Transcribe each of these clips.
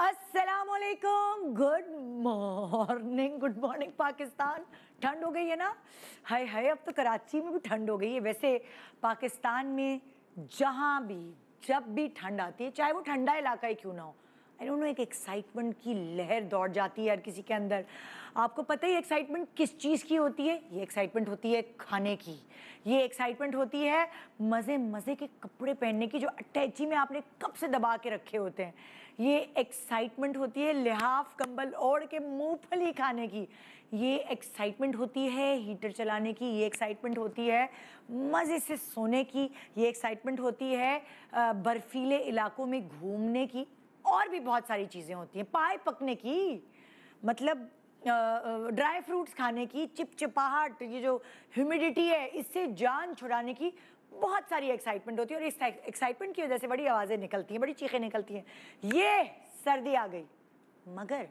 असलकुम good morning good morning Pakistan ठंड हो गई है ना हाय हाय अब तो कराची में भी ठंड हो गई है वैसे पाकिस्तान में जहाँ भी जब भी ठंड आती है चाहे वो ठंडा इलाका ही क्यों ना हो आई डोंट नो एक एक्साइटमेंट की लहर दौड़ जाती है हर किसी के अंदर आपको पता ही एक्साइटमेंट किस चीज़ की होती है ये एक्साइटमेंट होती है खाने की ये एक्साइटमेंट होती है मज़े मज़े के कपड़े पहनने की जो अटैची में आपने कब से दबा के रखे होते हैं ये एक्साइटमेंट होती है लिहाफ कंबल ओढ़ के मूंगफली खाने की ये एक्साइटमेंट होती है हीटर चलाने की ये एक्साइटमेंट होती है मज़े से सोने की ये एक्साइटमेंट होती है बर्फीले इलाकों में घूमने की और भी बहुत सारी चीज़ें होती हैं पाए पकने की मतलब ड्राई फ्रूट्स खाने की चिपचिपाहट ये जो ह्यूमिडिटी है इससे जान छुड़ाने की बहुत सारी एक्साइटमेंट होती है और इस एक्साइटमेंट की वजह से बड़ी आवाज़ें निकलती हैं बड़ी चीखें निकलती हैं ये सर्दी आ गई मगर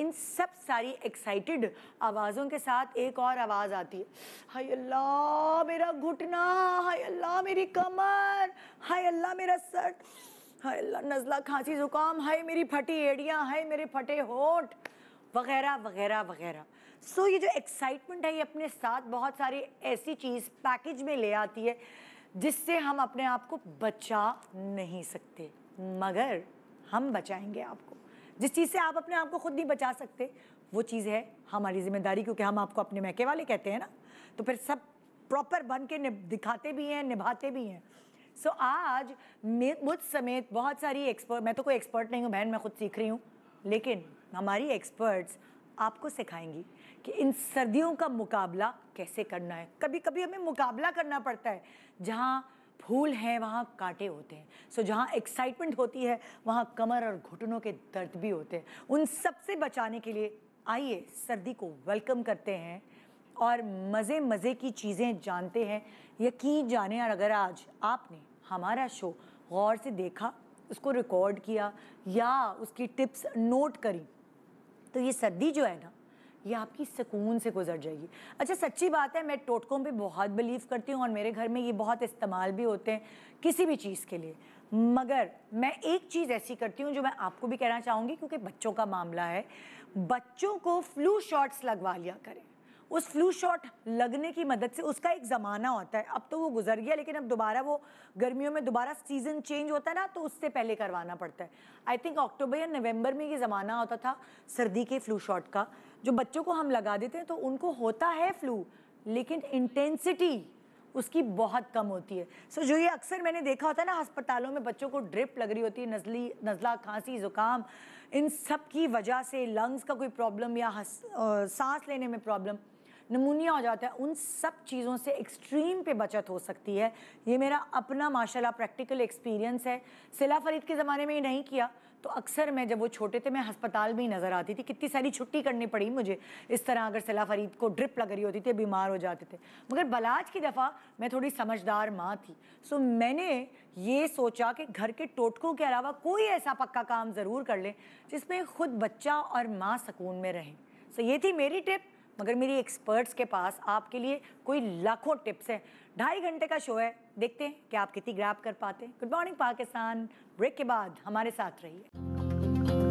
इन सब सारी एक्साइटेड आवाज़ों के साथ एक और आवाज़ आती है हाय अल्लाह मेरा घुटना हाय अल्लाह मेरी कमर हाय अल्लाह मेरा सर हाय नज़ला खांसी ज़ुकाम हाय मेरी फटी एड़ियाँ हाय मेरे फटे होठ वगैरह वगैरह वगैरह सो so, ये जो एक्साइटमेंट है ये अपने साथ बहुत सारी ऐसी चीज़ पैकेज में ले आती है जिससे हम अपने आप को बचा नहीं सकते मगर हम बचाएंगे आपको जिस चीज़ से आप अपने आप को खुद नहीं बचा सकते वो चीज़ है हमारी जिम्मेदारी क्योंकि हम आपको अपने महके वाले कहते हैं ना तो फिर सब प्रॉपर बन के दिखाते भी हैं निभाते भी हैं सो so, आज मुझ समेत बहुत सारी एक्सपर्ट मैं तो कोई एक्सपर्ट नहीं हूँ बहन मैं खुद सीख रही हूँ लेकिन हमारी एक्सपर्ट्स आपको सिखाएंगी कि इन सर्दियों का मुकाबला कैसे करना है कभी कभी हमें मुकाबला करना पड़ता है जहाँ फूल हैं वहाँ कांटे होते हैं सो so, जहाँ एक्साइटमेंट होती है वहाँ कमर और घुटनों के दर्द भी होते हैं उन सब से बचाने के लिए आइए सर्दी को वेलकम करते हैं और मज़े मज़े की चीज़ें जानते हैं यकीन जाने और अगर आज आपने हमारा शो गौर से देखा उसको रिकॉर्ड किया या उसकी टिप्स नोट करी तो ये सर्दी जो है ना ये आपकी सुकून से गुजर जाएगी अच्छा सच्ची बात है मैं टोटकों पे बहुत बिलीव करती हूँ और मेरे घर में ये बहुत इस्तेमाल भी होते हैं किसी भी चीज़ के लिए मगर मैं एक चीज़ ऐसी करती हूँ जो मैं आपको भी कहना चाहूँगी क्योंकि बच्चों का मामला है बच्चों को फ्लू शॉट्स लगवा लिया करें उस फ्लू शॉट लगने की मदद से उसका एक ज़माना होता है अब तो वो गुजर गया लेकिन अब दोबारा वो गर्मियों में दोबारा सीज़न चेंज होता है ना तो उससे पहले करवाना पड़ता है आई थिंक अक्टूबर या नवंबर में ये ज़माना होता था सर्दी के फ्लू शॉट का जो बच्चों को हम लगा देते हैं तो उनको होता है फ्लू लेकिन इंटेंसिटी उसकी बहुत कम होती है सो so, जो ये अक्सर मैंने देखा होता है ना अस्पतालों में बच्चों को ड्रिप लग रही होती है नजली नज़ला खांसी ज़ुकाम इन सब की वजह से लंग्स का कोई प्रॉब्लम या सांस लेने में प्रॉब्लम नमूनिया हो जाता है उन सब चीज़ों से एक्सट्रीम पे बचत हो सकती है ये मेरा अपना माशाल्लाह प्रैक्टिकल एक्सपीरियंस है सिला फरीद के ज़माने में ये नहीं किया तो अक्सर मैं जब वो छोटे थे मैं हस्पताल में ही नज़र आती थी कितनी सारी छुट्टी करनी पड़ी मुझे इस तरह अगर सिला फरीद को ड्रिप लग रही होती थी तो बीमार हो जाते थे मगर बलाज की दफ़ा मैं थोड़ी समझदार माँ थी सो मैंने ये सोचा कि घर के टोटकों के अलावा कोई ऐसा पक्का काम ज़रूर कर लें जिसमें खुद बच्चा और माँ सुकून में रहें सो ये थी मेरी टिप मगर मेरी एक्सपर्ट्स के पास आपके लिए कोई लाखों टिप्स हैं ढाई घंटे का शो है देखते हैं कि आप कितनी ग्रैप कर पाते हैं गुड मॉर्निंग पाकिस्तान ब्रेक के बाद हमारे साथ रहिए